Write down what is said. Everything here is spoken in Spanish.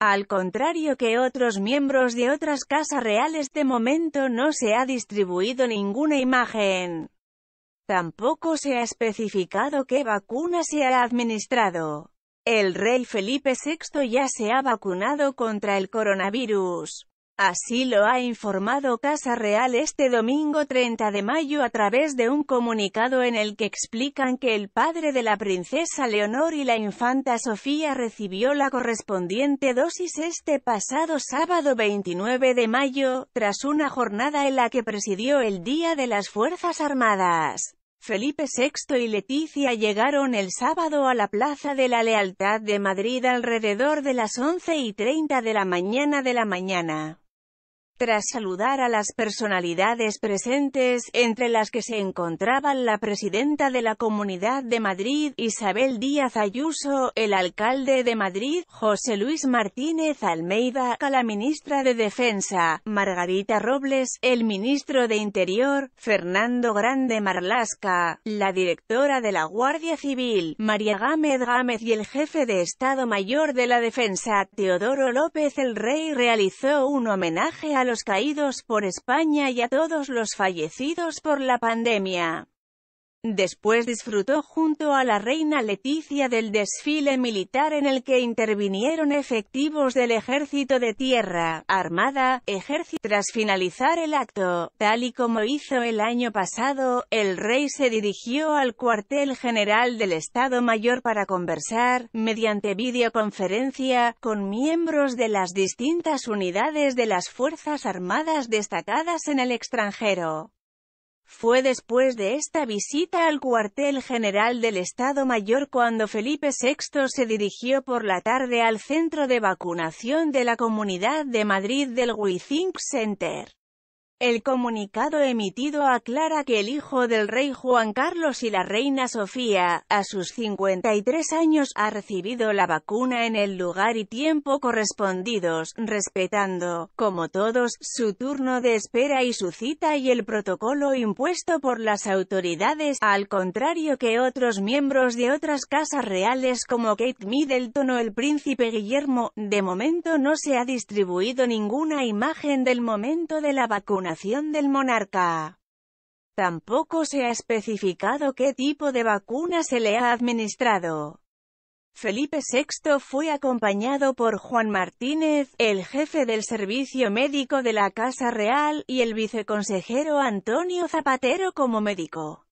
Al contrario que otros miembros de otras casas reales de momento no se ha distribuido ninguna imagen. Tampoco se ha especificado qué vacuna se ha administrado. El rey Felipe VI ya se ha vacunado contra el coronavirus. Así lo ha informado Casa Real este domingo 30 de mayo a través de un comunicado en el que explican que el padre de la princesa Leonor y la infanta Sofía recibió la correspondiente dosis este pasado sábado 29 de mayo, tras una jornada en la que presidió el Día de las Fuerzas Armadas. Felipe VI y Leticia llegaron el sábado a la Plaza de la Lealtad de Madrid alrededor de las 11 y 30 de la mañana de la mañana. Tras saludar a las personalidades presentes, entre las que se encontraban la presidenta de la Comunidad de Madrid, Isabel Díaz Ayuso, el alcalde de Madrid, José Luis Martínez Almeida, la ministra de Defensa, Margarita Robles, el ministro de Interior, Fernando Grande Marlasca, la directora de la Guardia Civil, María Gámez Gámez y el jefe de Estado Mayor de la Defensa, Teodoro López el Rey realizó un homenaje a los caídos por España y a todos los fallecidos por la pandemia. Después disfrutó junto a la reina Leticia del desfile militar en el que intervinieron efectivos del ejército de tierra, armada, ejército. Tras finalizar el acto, tal y como hizo el año pasado, el rey se dirigió al cuartel general del Estado Mayor para conversar, mediante videoconferencia, con miembros de las distintas unidades de las Fuerzas Armadas destacadas en el extranjero. Fue después de esta visita al cuartel general del Estado Mayor cuando Felipe VI se dirigió por la tarde al centro de vacunación de la Comunidad de Madrid del Wizink Center. El comunicado emitido aclara que el hijo del rey Juan Carlos y la reina Sofía, a sus 53 años, ha recibido la vacuna en el lugar y tiempo correspondidos, respetando, como todos, su turno de espera y su cita y el protocolo impuesto por las autoridades, al contrario que otros miembros de otras casas reales como Kate Middleton o el príncipe Guillermo, de momento no se ha distribuido ninguna imagen del momento de la vacuna del monarca. Tampoco se ha especificado qué tipo de vacuna se le ha administrado. Felipe VI fue acompañado por Juan Martínez, el jefe del servicio médico de la Casa Real, y el viceconsejero Antonio Zapatero como médico.